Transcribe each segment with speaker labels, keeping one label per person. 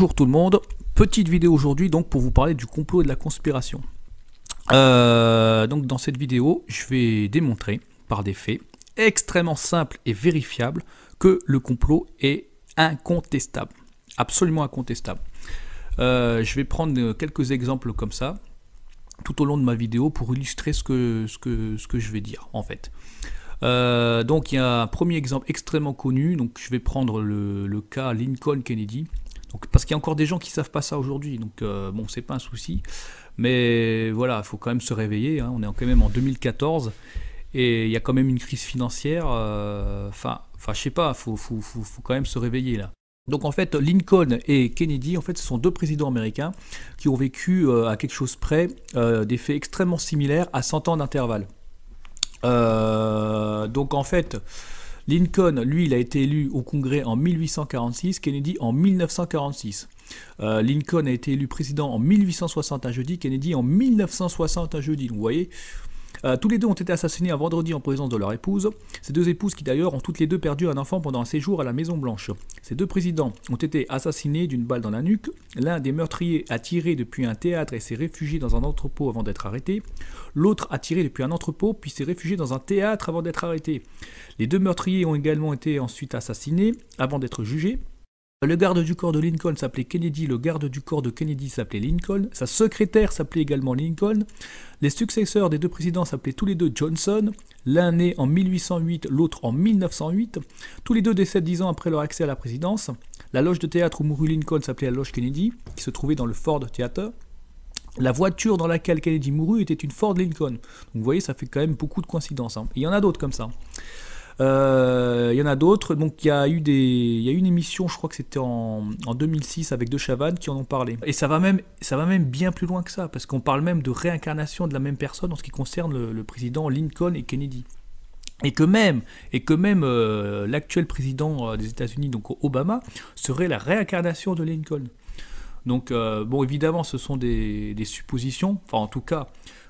Speaker 1: Bonjour tout le monde, petite vidéo aujourd'hui donc pour vous parler du complot et de la conspiration. Euh, donc dans cette vidéo, je vais démontrer par des faits extrêmement simples et vérifiables que le complot est incontestable, absolument incontestable. Euh, je vais prendre euh, quelques exemples comme ça tout au long de ma vidéo pour illustrer ce que, ce que, ce que je vais dire en fait. donc il y a un premier exemple extrêmement connu, donc je vais prendre le cas Lincoln Kennedy parce qu'il y a encore des gens qui ne savent pas ça aujourd'hui. Donc, euh, bon, c'est pas un souci. Mais voilà, il faut quand même se réveiller. Hein. On est quand même en 2014 et il y a quand même une crise financière. Euh, enfin, enfin je sais pas, il faut, quand même se réveiller là. Donc en fait, Lincoln et Kennedy, en fait, ce sont deux présidents américains qui ont vécu euh, à quelque chose près des faits extrêmement similaires à 100 ans d'intervalle. donc en fait, Lincoln, lui, il a été élu au Congrès en 1846, Kennedy en 1946. Euh, Lincoln a été élu président en 1860 un jeudi, Kennedy en 1960 un jeudi. vous voyez, euh, tous les deux ont été assassinés un vendredi en présence de leur épouse. Ces deux épouses qui d'ailleurs ont toutes les deux perdu un enfant pendant un séjour à la Maison Blanche. Ces deux présidents ont été assassinés d'une balle dans la nuque. L'un des meurtriers a tiré depuis un théâtre et s'est réfugié dans un entrepôt avant d'être arrêté. L'autre a tiré depuis un entrepôt puis s'est réfugié dans un théâtre avant d'être arrêté. Les deux meurtriers ont également été ensuite assassinés avant d'être jugés. Le garde du corps de Lincoln s'appelait Kennedy, le garde du corps de Kennedy s'appelait Lincoln, sa secrétaire s'appelait également Lincoln, les successeurs des deux présidents s'appelaient tous les deux Johnson, l'un né en 1808, l'autre en 1908, tous les deux décèdent dix ans après leur accès à la présidence, la loge de théâtre où mourut Lincoln s'appelait la loge Kennedy, qui se trouvait dans le Ford Theater, la voiture dans laquelle Kennedy mourut était une Ford Lincoln, donc vous voyez ça fait quand même beaucoup de coïncidences, hein. il y en a d'autres comme ça. Il euh, y en a d'autres. Donc il y a eu des, y une émission, je crois que c'était en, 2006 avec De Chavannes qui en ont parlé. Et ça va même, ça va même bien plus loin que ça, parce qu'on parle même de réincarnation de la même personne en ce qui concerne le, président Lincoln et Kennedy et que même, et que même euh, l'actuel président euh, des États-Unis, donc Obama, serait la réincarnation de Lincoln. Donc, bon, évidemment, ce sont des, suppositions. Enfin, en tout cas,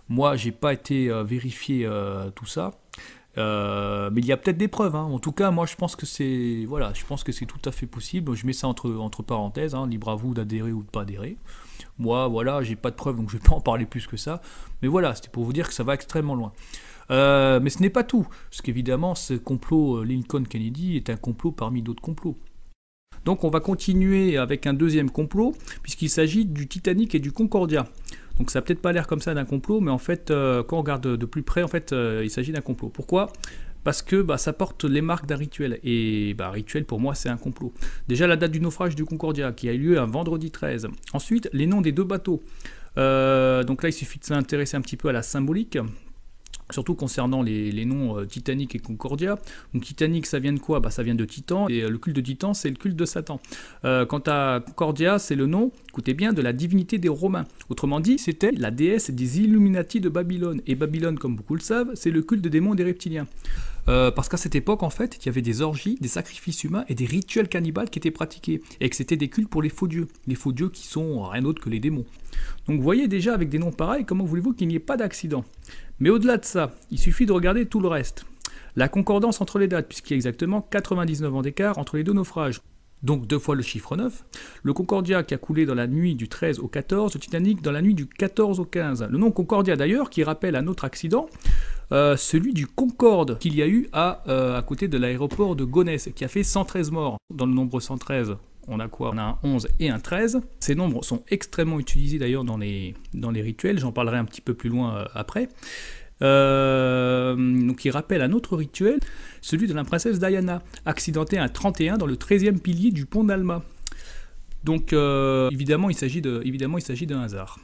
Speaker 1: moi, j'ai pas été vérifier tout ça. Euh, mais il y a peut-être des preuves. Hein. En tout cas, moi, je pense que c'est voilà, je pense que c'est tout à fait possible. Je mets ça entre, entre parenthèses. Hein, libre à vous d'adhérer ou de pas adhérer. Moi, voilà, j'ai pas de preuves, donc je vais pas en parler plus que ça. Mais voilà, c'était pour vous dire que ça va extrêmement loin. Euh, mais ce n'est pas tout, parce qu'évidemment, ce complot euh, Lincoln-Kennedy est un complot parmi d'autres complots. Donc on va continuer avec un deuxième complot, puisqu'il s'agit du Titanic et du Concordia. Donc ça n'a peut-être pas l'air comme ça d'un complot, mais en fait, euh, quand on regarde de, plus près, en fait, euh, il s'agit d'un complot. Pourquoi parce que bah, ça porte les marques d'un rituel. Et bah, rituel, pour moi, c'est un complot. Déjà, la date du naufrage du Concordia, qui a eu lieu un vendredi 13. Ensuite, les noms des deux bateaux. Euh, donc là, il suffit de s'intéresser un petit peu à la symbolique surtout concernant les, noms euh, Titanic et Concordia. Donc Titanic, ça vient de quoi bah, Ça vient de Titan, et euh, le culte de Titan, c'est le culte de Satan. Euh, quant à Concordia, c'est le nom, écoutez bien, de la divinité des Romains. Autrement dit, c'était la déesse des Illuminati de Babylone. Et Babylone, comme beaucoup le savent, c'est le culte des démons et des reptiliens. parce qu'à cette époque, en fait, il y avait des orgies, des sacrifices humains et des rituels cannibales qui étaient pratiqués, et que c'était des cultes pour les faux dieux, les faux dieux qui sont rien d'autre que les démons. Donc vous voyez déjà avec des noms pareils, comment voulez-vous qu'il n'y ait pas d'accident mais au-delà de ça, il suffit de regarder tout le reste. La concordance entre les dates, puisqu'il y a exactement 99 ans d'écart entre les deux naufrages. Donc deux fois le chiffre 9. Le Concordia qui a coulé dans la nuit du 13 au 14, le Titanic dans la nuit du 14 au 15. Le nom Concordia d'ailleurs qui rappelle un autre accident, euh, celui du Concorde qu'il y a eu à, euh, à côté de l'aéroport de Gonesse qui a fait 113 morts dans le nombre 113 on a quoi On a un 11 et un 13. Ces nombres sont extrêmement utilisés d'ailleurs dans les, dans les rituels, j'en parlerai un petit peu plus loin euh, après. Euh, donc il rappelle un autre rituel, celui de la princesse Diana, accidentée à 31 dans le 13e pilier du pont d'Alma. Donc euh, évidemment il s'agit d'un hasard.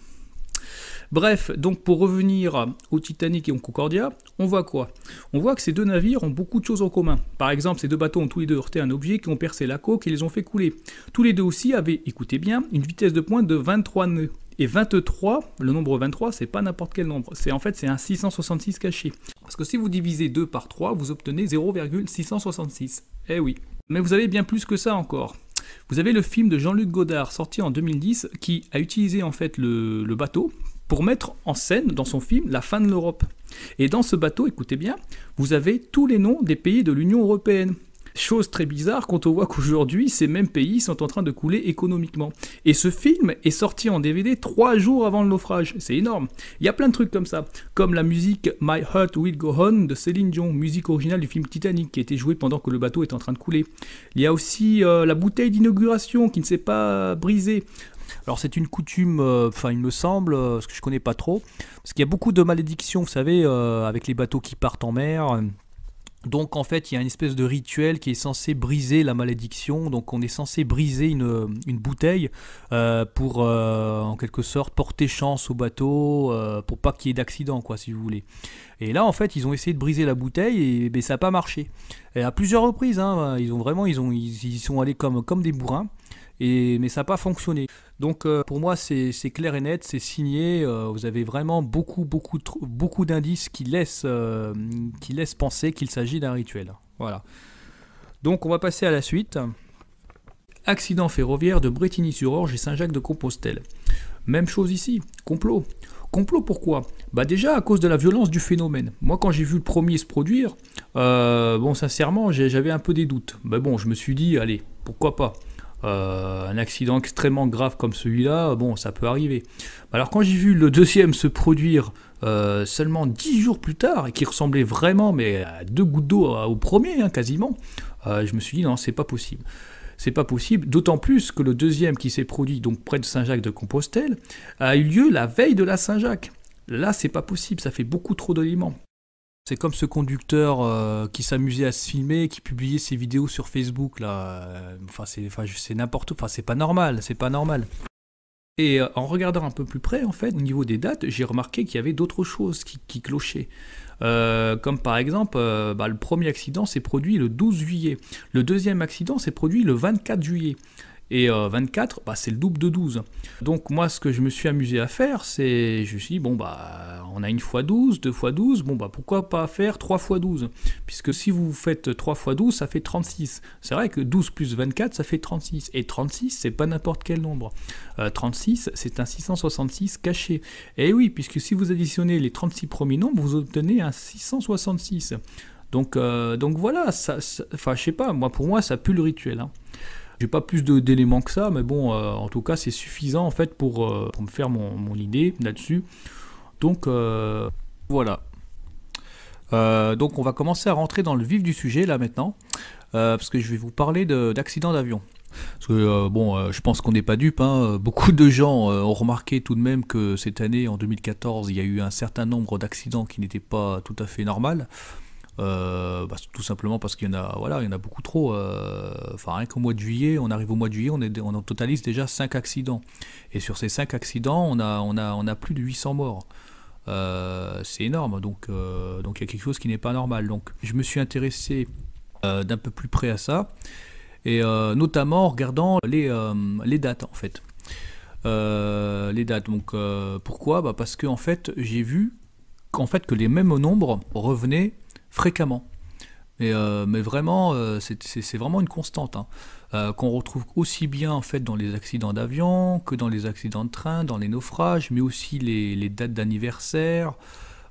Speaker 1: Bref, donc pour revenir au Titanic et au Concordia, on voit quoi On voit que ces deux navires ont beaucoup de choses en commun. Par exemple, ces deux bateaux ont tous les deux heurté un objet qui ont percé la coque et les ont fait couler. Tous les deux aussi avaient, écoutez bien, une vitesse de pointe de 23 nœuds. Et 23, le nombre 23, c'est pas n'importe quel nombre. C'est en fait c'est un 666 caché. Parce que si vous divisez 2 par 3, vous obtenez 0,666. Eh oui. Mais vous avez bien plus que ça encore. Vous avez le film de Jean-Luc Godard sorti en 2010 qui a utilisé en fait le bateau pour mettre en scène dans son film la fin de l'Europe. Et dans ce bateau, écoutez bien, vous avez tous les noms des pays de l'Union européenne. Chose très bizarre quand on voit qu'aujourd'hui, ces mêmes pays sont en train de couler économiquement. Et ce film est sorti en DVD trois jours avant le naufrage. C'est énorme. Il y a plein de trucs comme ça. Comme la musique My Heart Will Go On de Céline Dion, musique originale du film Titanic qui a été jouée pendant que le bateau est en train de couler. Il y a aussi euh, la bouteille d'inauguration qui ne s'est pas brisée. Alors c'est une coutume, euh, enfin il me semble, euh, ce que je connais pas trop, parce qu'il y a beaucoup de malédictions, vous savez, euh, avec les bateaux qui partent en mer. Donc en fait, il y a une espèce de rituel qui est censé briser la malédiction. Donc on est censé briser une, bouteille pour en quelque sorte porter chance au bateau, pour pas qu'il y ait d'accident, quoi, si vous voulez. Et là, en fait, ils ont essayé de briser la bouteille et ben, ça n'a pas marché. Et à plusieurs reprises, hein, ils ont vraiment, ils ont, ils sont allés comme, comme des bourrins mais ça n'a pas fonctionné. Donc euh, pour moi c'est clair et net, c'est signé, euh, vous avez vraiment beaucoup, beaucoup, beaucoup d'indices qui, laissent, euh, qui laissent penser qu'il s'agit d'un rituel. Voilà. Donc on va passer à la suite. Accident ferroviaire de Bretigny-sur-Orge et Saint-Jacques-de-Compostelle. Même chose ici, complot. Complot pourquoi Bah déjà à cause de la violence du phénomène. Moi quand j'ai vu le premier se produire, bon sincèrement j'avais un peu des doutes. Mais bon je me suis dit allez pourquoi pas. Euh, un accident extrêmement grave comme celui-là, bon, ça peut arriver. Alors quand j'ai vu le deuxième se produire euh, seulement dix jours plus tard et qui ressemblait vraiment, mais à deux gouttes d'eau euh, au premier, hein, quasiment, je me suis dit non, c'est pas possible. C'est pas possible, d'autant plus que le deuxième qui s'est produit donc près de Saint-Jacques-de-Compostelle a eu lieu la veille de la Saint-Jacques. Là, c'est pas possible, ça fait beaucoup trop d'éléments. C'est comme ce conducteur euh, qui s'amusait à se filmer, qui publiait ses vidéos sur Facebook là. Euh, enfin c'est, n'importe où. Enfin c'est pas normal, c'est pas normal. Et euh, en regardant un peu plus près, en fait, au niveau des dates, j'ai remarqué qu'il y avait d'autres choses qui, clochaient. comme par exemple, bah, le premier accident s'est produit le 12 juillet. Le deuxième accident s'est produit le 24 juillet et 24, euh, bah, c'est le double de 12. Donc moi, ce que je me suis amusé à faire, c'est, je me suis dit, bon, bah, on a une fois 12, deux fois 12, bon, bah, pourquoi pas faire 3 fois 12 Puisque si vous faites 3 fois 12, ça fait 36. C'est vrai que 12 plus 24, ça fait 36. Et 36, c'est pas n'importe quel nombre. 36, euh, c'est un 666 caché. Et oui, puisque si vous additionnez les 36 premiers nombres, vous obtenez un 666. Donc, euh, donc voilà, ça, ça, enfin, je sais pas, moi, pour moi, ça pue le rituel. Hein pas plus d'éléments que ça, mais bon, euh, en tout cas, c'est suffisant en fait pour, euh, me faire mon, idée là-dessus. Donc euh, voilà. donc on va commencer à rentrer dans le vif du sujet là maintenant, parce que je vais vous parler d'accidents d'avion. Parce que bon, je pense qu'on n'est pas dupe. Hein. Beaucoup de gens ont remarqué tout de même que cette année, en 2014, il y a eu un certain nombre d'accidents qui n'étaient pas tout à fait normaux. Euh, bah, tout simplement parce qu'il y en a, voilà, il y en a beaucoup trop. Euh, enfin, rien qu'au mois de juillet, on arrive au mois de juillet, on, est, on en totalise déjà 5 accidents. Et sur ces 5 accidents, on a, on a, on a plus de 800 morts. Euh, c'est énorme, donc il y a quelque chose qui n'est pas normal. Donc je me suis intéressé d'un peu plus près à ça, et notamment en regardant les, les dates en fait. les dates. Donc pourquoi bah, Parce que en fait j'ai vu qu'en fait que les mêmes nombres revenaient fréquemment. Mais, euh, vraiment, euh, c'est vraiment une constante hein. euh, qu'on retrouve aussi bien en fait dans les accidents d'avion que dans les accidents de train, dans les naufrages, mais aussi les, dates d'anniversaire,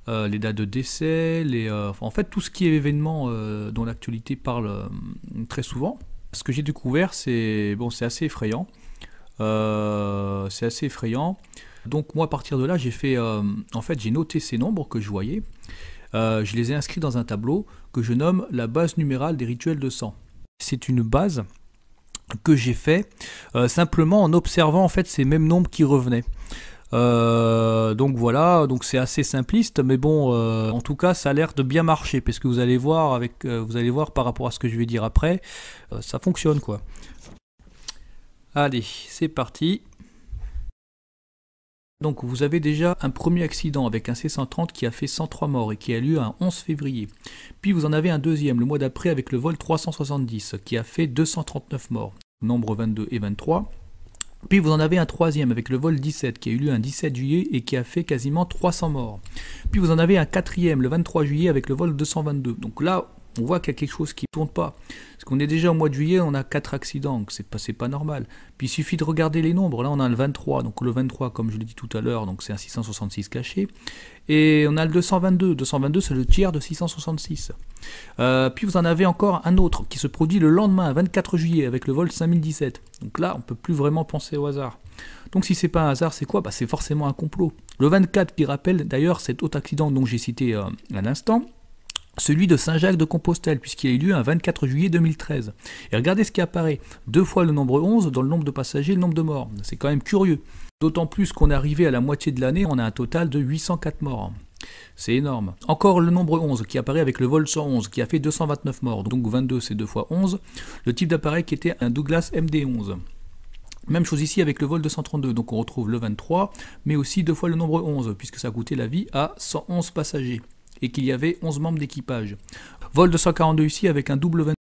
Speaker 1: les dates de décès, les, en fait tout ce qui est événement dont l'actualité parle très souvent. Ce que j'ai découvert, c'est bon, c'est assez effrayant. c'est assez effrayant. Donc moi, à partir de là, j'ai fait, en fait, j'ai noté ces nombres que je voyais euh, je les ai inscrits dans un tableau que je nomme la base numérale des rituels de sang. C'est une base que j'ai fait euh, simplement en observant en fait ces mêmes nombres qui revenaient. Euh, donc voilà, donc c'est assez simpliste, mais bon, en tout cas, ça a l'air de bien marcher, parce que vous allez voir avec, vous allez voir par rapport à ce que je vais dire après, ça fonctionne quoi. Allez, c'est parti. Donc vous avez déjà un premier accident avec un C-130 qui a fait 103 morts et qui a lieu un 11 février. Puis vous en avez un deuxième le mois d'après avec le vol 370 qui a fait 239 morts, nombre 22 et 23. Puis vous en avez un troisième avec le vol 17 qui a eu lieu un 17 juillet et qui a fait quasiment 300 morts. Puis vous en avez un quatrième le 23 juillet avec le vol 222. Donc là, on voit qu'il y a quelque chose qui ne tourne pas. Parce qu'on est déjà au mois de juillet, on a 4 accidents, donc c'est pas, pas normal. Puis il suffit de regarder les nombres. Là, on a le 23, donc le 23, comme je l'ai dit tout à l'heure, donc c'est un 666 caché. Et on a le 222. 222, c'est le tiers de 666. Euh, puis vous en avez encore un autre qui se produit le lendemain, 24 juillet, avec le vol 5017. Donc là, on peut plus vraiment penser au hasard. Donc si c'est pas un hasard, c'est quoi bah, C'est forcément un complot. Le 24 qui rappelle d'ailleurs cet autre accident dont j'ai cité à euh, l'instant celui de Saint-Jacques de Compostelle, puisqu'il a eu lieu un 24 juillet 2013. Et regardez ce qui apparaît, deux fois le nombre 11 dans le nombre de passagers le nombre de morts. C'est quand même curieux. D'autant plus qu'on est arrivé à la moitié de l'année, on a un total de 804 morts. C'est énorme. Encore le nombre 11 qui apparaît avec le vol 111 qui a fait 229 morts, donc 22 c'est deux fois 11. Le type d'appareil qui était un Douglas MD-11. Même chose ici avec le vol 232, donc on retrouve le 23, mais aussi deux fois le nombre 11, puisque ça a coûté la vie à 111 passagers et qu'il y avait 11 membres d'équipage. Vol 242 ici avec un double